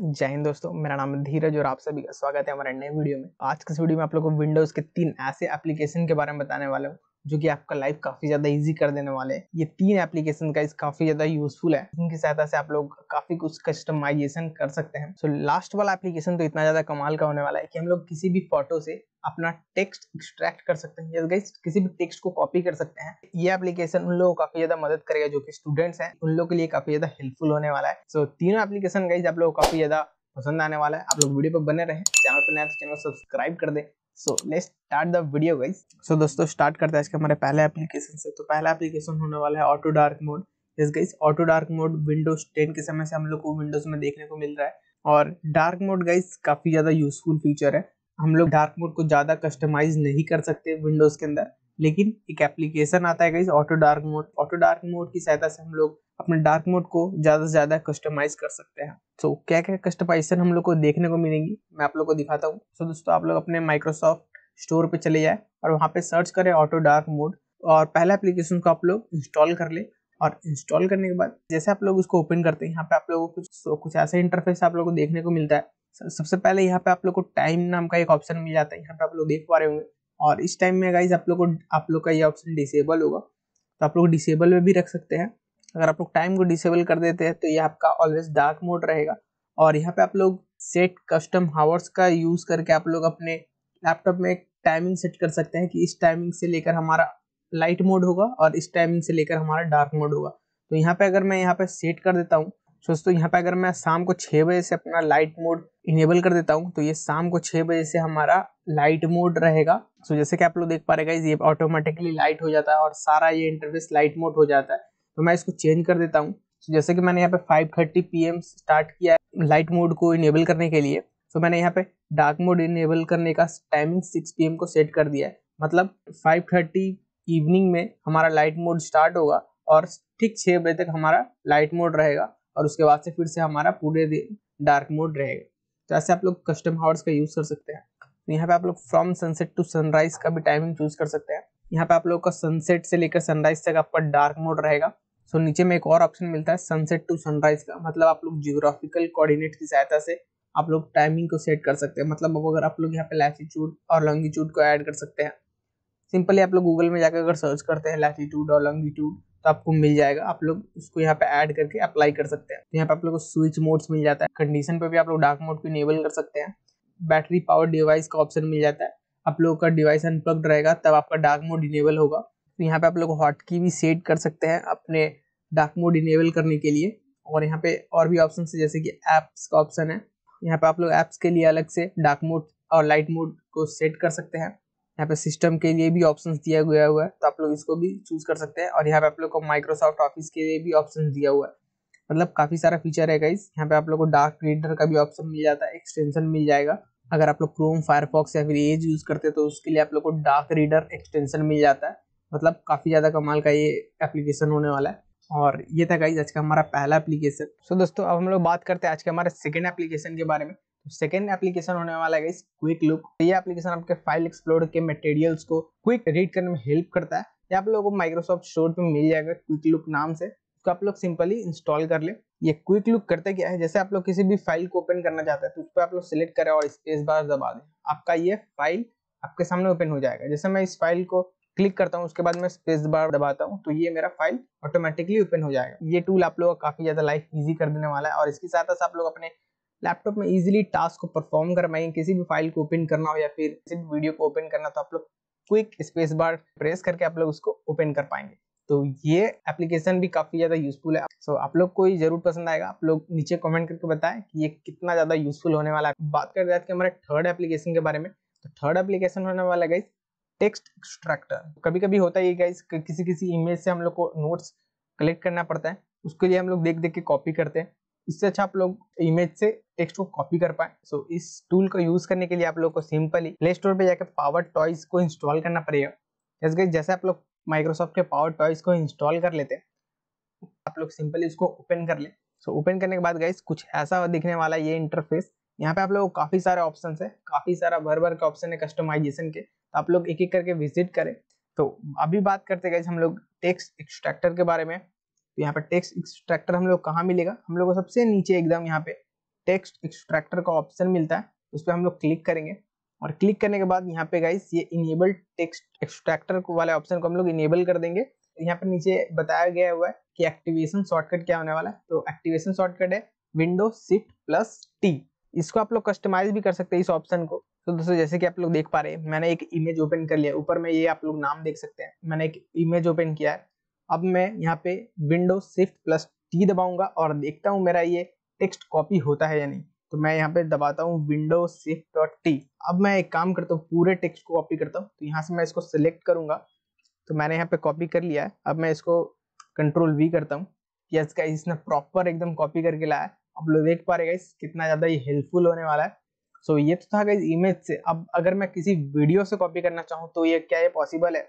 जय हिंद दोस्तों मेरा नाम धीरज और आप सभी का स्वागत है हमारे नए वीडियो में आज के इस वीडियो में आप लोगों को विंडोज़ के तीन ऐसे एप्लीकेशन के बारे में बताने वाला हूँ जो कि आपका लाइफ काफी ज्यादा इजी कर देने वाले हैं ये तीन एप्लीकेशन का इस काफी ज्यादा यूजफुल है इनकी सहायता से आप लोग काफी कुछ कस्टमाइजेशन कर सकते हैं सो लास्ट वाला एप्लीकेशन तो इतना ज्यादा कमाल का होने वाला है कि हम लोग किसी भी फोटो से अपना टेक्स्ट एक्सट्रैक्ट कर सकते हैं गाइस किसी भी टेक्स्ट को कॉपी कर सकते हैं ये एप्लीकेशन उन लोगों को काफी ज्यादा मदद करेगा जो कि स्टूडेंट्स हैं उन लोगों के लिए काफी ज्यादा हेल्पफुल होने वाला है सो तीनों एप्लीकेशन गाइज आप लोगों को काफी ज्यादा पसंद आने वाला है आप लोग वीडियो पर बने रहे चैनल पर नया तो चैनल सब्सक्राइब कर दें so let's start the video guys so दोस्तों स्टार्ट करते हैं इसके हमारे पहले एप्लीकेशन से तो पहला एप्लीकेशन होने वाला है auto dark mode yes guys auto dark mode Windows ten के समय से हम लोग को विंडोज में देखने को मिल रहा है और डार्क मोड गाइस काफ़ी ज़्यादा यूजफुल फीचर है हम लोग डार्क मोड को ज़्यादा कस्टमाइज नहीं कर सकते विंडोज़ के अंदर लेकिन एक एप्लीकेशन आता है auto dark mode auto dark mode की सहायता से हम लोग अपने डार्क मोड को ज़्यादा से ज़्यादा कस्टमाइज कर सकते हैं तो so, क्या क्या कस्टमाइजेशन हम लोग को देखने को मिलेंगी मैं आप लोग को दिखाता हूँ सो so, दोस्तों आप लोग अपने माइक्रोसॉफ्ट स्टोर पे चले जाए और वहाँ पे सर्च करें ऑटो डार्क मोड और पहले एप्लीकेशन को आप लोग इंस्टॉल कर ले और इंस्टॉल करने के बाद जैसे आप लोग उसको ओपन करते हैं यहाँ पे आप लोगों को कुछ कुछ ऐसा इंटरफेस आप लोग को देखने को मिलता है सबसे पहले यहाँ पे आप लोग को टाइम नाम का एक ऑप्शन मिल जाता है यहाँ पे आप लोग देख पा रहे होंगे और इस टाइम में गाइज आप लोग को आप लोग का ये ऑप्शन डिसेबल होगा तो आप लोग डिसेबल में भी रख सकते हैं अगर आप लोग टाइम को डिसेबल कर देते हैं तो ये आपका ऑलवेज डार्क मोड रहेगा और यहाँ पे आप लोग सेट कस्टम हावर्स का यूज़ करके आप लोग अपने लैपटॉप में एक टाइमिंग सेट कर सकते हैं कि इस टाइमिंग से लेकर हमारा लाइट मोड होगा और इस टाइमिंग से लेकर हमारा डार्क मोड होगा तो यहाँ पे अगर मैं यहाँ पे सेट कर देता हूँ दोस्तों यहाँ पे अगर मैं शाम को छः बजे से अपना लाइट मोड इनेबल कर देता हूँ तो ये शाम को छः बजे से हमारा लाइट मोड रहेगा सो जैसे कि आप लोग देख पा रहे ये ऑटोमेटिकली लाइट हो जाता है और सारा ये इंटरफेस लाइट मोड हो जाता है तो मैं इसको चेंज कर देता हूँ जैसे कि मैंने यहाँ पे five thirty P M start किया है लाइट मोड को इनेबल करने के लिए तो मैंने यहाँ पे डार्क मोड इनेबल करने का टाइमिंग सिक्स पी एम को सेट कर दिया है मतलब फाइव थर्टी इवनिंग में हमारा लाइट मोड स्टार्ट होगा और ठीक छः बजे तक हमारा लाइट मोड रहेगा और उसके बाद से फिर से हमारा पूरे दिन डार्क मोड रहेगा तो ऐसे आप लोग कस्टम हावर्स का यूज़ कर सकते हैं तो यहाँ पे आप लोग फ्रॉम सनसेट टू सनराइज का भी टाइमिंग चूज कर सकते हैं यहाँ पे आप लोग का सनसेट से लेकर सनराइज तक आपका डार्क मोड रहेगा सो नीचे में एक और ऑप्शन मिलता है सनसेट टू सनराइज का मतलब आप लोग जियोग्राफिकल कोऑर्डिनेट की सहायता से आप लोग टाइमिंग को सेट कर सकते हैं मतलब अब अगर आप लोग यहाँ पे लैटीट्यूड और लॉन्गिट्यूड को ऐड कर सकते हैं सिंपली आप लोग गूगल में जाकर अगर सर्च करते हैं लैटिट्यूड और लॉन्गिट्यूड तो आपको मिल जाएगा आप लोग उसको यहाँ पे ऐड करके अप्लाई कर सकते हैं तो यहाँ पे आप लोग को स्विच मोड्स मिल जाता है कंडीशन पे भी आप लोग डार्क मोड को इनेबल कर सकते हैं बैटरी पावर डिवाइस का ऑप्शन मिल जाता है आप लोगों का डिवाइस अनप्लग्ड रहेगा तब आपका डार्क मोड इनेबल होगा तो यहाँ पे आप लोग हॉट की भी सेट कर सकते हैं अपने डार्क मोड इनेबल करने के लिए और यहाँ पे और भी ऑप्शन है जैसे कि ऐप्स का ऑप्शन है यहाँ पे आप लोग ऐप्स के लिए अलग से डार्क मोड और लाइट मोड को सेट कर सकते हैं यहाँ पे सिस्टम के लिए भी ऑप्शन दिया गया हुआ है तो आप लोग इसको भी चूज कर सकते हैं और यहाँ पे आप लोग को माइक्रोसॉफ्ट ऑफिस के लिए भी ऑप्शन दिया हुआ है मतलब काफी सारा फीचर है गाइस यहाँ पे आप लोग को डार्क रीडर का भी ऑप्शन मिल जाता है एक्सटेंशन मिल जाएगा अगर आप लोग क्रोम फायरफॉक्स या फिर एज यूज करते हैं तो उसके लिए आप लोग को डार्क रीडर एक्सटेंशन मिल जाता है मतलब काफी ज्यादा कमाल का ये एप्लीकेशन होने वाला है और ये था गाइज आज का हमारा पहला एप्लीकेशन सो दोस्तों अब हम लोग बात करते हैं आज के हमारे सेकेंड एप्लीकेशन के बारे में सेकेंड एप्लीकेशन होने वाला है इस क्विक लुक ये एप्लीकेशन आपके फाइल एक्सप्लोर के मटेरियल्स को क्विक रीड करने में हेल्प करता है ये आप लोगों को माइक्रोसॉफ्ट स्टोर पे मिल जाएगा क्विक लुक नाम से उसको आप लोग सिंपली इंस्टॉल कर ले ये क्विक लुक करते क्या है जैसे आप लोग किसी भी फाइल को ओपन करना चाहते हैं तो उस पर आप लोग सिलेक्ट करें और स्पेस बार दबा दें आपका ये फाइल आपके सामने ओपन हो जाएगा जैसे मैं इस फाइल को क्लिक करता हूँ उसके बाद मैं स्पेस बार दबाता हूँ तो ये मेरा फाइल ऑटोमेटिकली ओपन हो जाएगा ये टूल आप लोग का काफी ज्यादा लाइफ ईजी कर देने वाला है और इसके साथ साथ आप लोग अपने लैपटॉप में इजीली टास्क को परफॉर्म कर पाएंगे किसी भी फाइल को ओपन करना हो या फिर किसी भी वीडियो को ओपन करना तो आप लोग क्विक स्पेस बार प्रेस करके आप लोग उसको ओपन कर पाएंगे तो ये एप्लीकेशन भी काफ़ी ज़्यादा यूजफुल है सो so, आप लोग को ये जरूर पसंद आएगा आप लोग नीचे कमेंट करके बताएं कि ये कितना ज़्यादा यूजफुल होने वाला है बात कर रहे थे हमारे थर्ड एप्लीकेशन के बारे में तो थर्ड एप्लीकेशन होने वाला गाइज टेक्स्ट एक्सट्रैक्टर कभी कभी होता है ये गाइज किसी किसी इमेज से हम लोग को नोट्स कलेक्ट करना पड़ता है उसके लिए हम लोग देख देख के कॉपी करते हैं इससे अच्छा आप लोग इमेज से टेक्स्ट को कॉपी कर पाए सो so, इस टूल को यूज करने के लिए आप लोग को सिंपली प्ले स्टोर पर जाकर पावर टॉयज को इंस्टॉल करना पड़ेगा जैसे जैसे आप लोग माइक्रोसॉफ्ट के पावर टॉयज को इंस्टॉल कर लेते हैं आप लोग सिंपली इसको ओपन कर ले सो so, ओपन करने के बाद गाइस कुछ ऐसा दिखने वाला ये इंटरफेस यहाँ पे आप लोग काफी सारे ऑप्शन है काफी सारा भर भर के ऑप्शन है कस्टमाइजेशन के तो आप लोग एक एक करके विजिट करें तो अभी बात करते गए हम लोग टेक्स्ट एक्सट्रैक्टर के बारे में तो यहाँ पे टेक्स्ट एक्सट्रैक्टर हम लोग कहाँ मिलेगा हम लोग को सबसे नीचे एकदम यहाँ पे टेक्स्ट एक्सट्रैक्टर का ऑप्शन मिलता है उस पर हम लोग क्लिक करेंगे और क्लिक करने के बाद यहाँ पे गाइस ये इनेबल टेक्स्ट एक्सट्रैक्टर वाले ऑप्शन को हम लोग इनेबल कर देंगे यहाँ पर नीचे बताया गया हुआ है कि एक्टिवेशन शॉर्टकट क्या होने वाला है तो एक्टिवेशन शॉर्टकट है विंडो शिफ्ट प्लस टी इसको आप लोग कस्टमाइज भी कर सकते हैं इस ऑप्शन को तो दोस्तों जैसे कि आप लोग देख पा रहे हैं मैंने एक इमेज ओपन कर लिया ऊपर में ये आप लोग नाम देख सकते हैं मैंने एक इमेज ओपन किया है अब मैं यहाँ पे विंडो सिफ्ट प्लस टी दबाऊंगा और देखता हूँ मेरा ये टेक्स्ट कॉपी होता है या नहीं तो मैं यहाँ पे दबाता हूँ विंडो सिफ्ट डॉट टी अब मैं एक काम करता हूँ पूरे टेक्स्ट को कॉपी करता हूँ तो यहाँ से मैं इसको सिलेक्ट करूंगा तो मैंने यहाँ पे कॉपी कर लिया है अब मैं इसको कंट्रोल वी करता हूँ यस का इसने प्रॉपर एकदम कॉपी करके लाया है आप लोग देख पा रहे गाइस कितना ज़्यादा ये हेल्पफुल होने वाला है सो so, ये तो था इस इमेज से अब अगर मैं किसी वीडियो से कॉपी करना चाहूँ तो ये क्या ये पॉसिबल है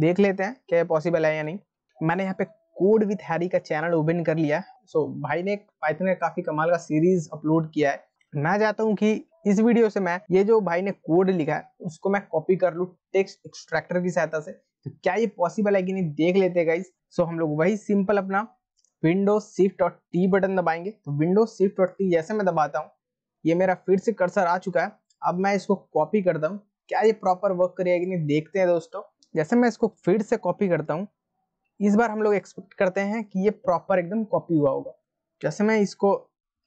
देख लेते हैं क्या ये पॉसिबल है या नहीं मैंने यहाँ पे कोड विथ हैरी का चैनल ओपन कर लिया है सो so, भाई ने पाइथन का काफी कमाल का सीरीज अपलोड किया है मैं चाहता हूँ कि इस वीडियो से मैं ये जो भाई ने कोड लिखा है उसको मैं कॉपी कर लू टेक्स्ट एक्सट्रैक्टर की सहायता से तो क्या ये पॉसिबल है कि नहीं देख लेते गाइज सो so, हम लोग वही सिंपल अपना विंडो शिफ्ट और टी बटन दबाएंगे तो विंडो शिफ्ट और टी जैसे मैं दबाता हूँ ये मेरा फिर से कर्सर आ चुका है अब मैं इसको कॉपी करता हूँ क्या ये प्रॉपर वर्क करेगा कि नहीं देखते हैं दोस्तों जैसे मैं इसको फिर से कॉपी करता हूँ इस बार हम लोग एक्सपेक्ट करते हैं कि ये प्रॉपर एकदम कॉपी हुआ होगा जैसे मैं इसको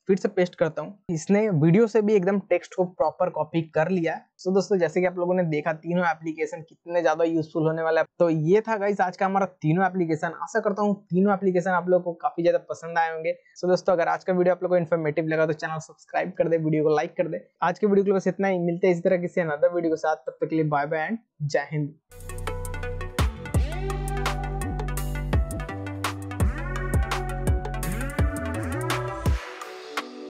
फिर से पेस्ट करता हूँ इसने वीडियो से भी एकदम टेक्स्ट को प्रॉपर कॉपी कर लिया है सो दोस्तों जैसे कि आप लोगों ने देखा तीनों एप्लीकेशन कितने ज्यादा यूजफुल होने वाला है तो ये था गाइस आज का हमारा तीनों एप्लीकेशन आशा करता हूँ तीनों एप्लीकेशन आप लोगों को काफी ज्यादा पसंद आए होंगे सो दोस्तों अगर आज का वीडियो आप लोग को इन्फॉर्मेटिव लगा तो चैनल सब्सक्राइब कर दे वीडियो को लाइक कर दे आज के वीडियो को बस इतना ही मिलते हैं इस तरह किसी अनदर वीडियो के साथ तब तक के लिए बाय बाय एंड जय हिंद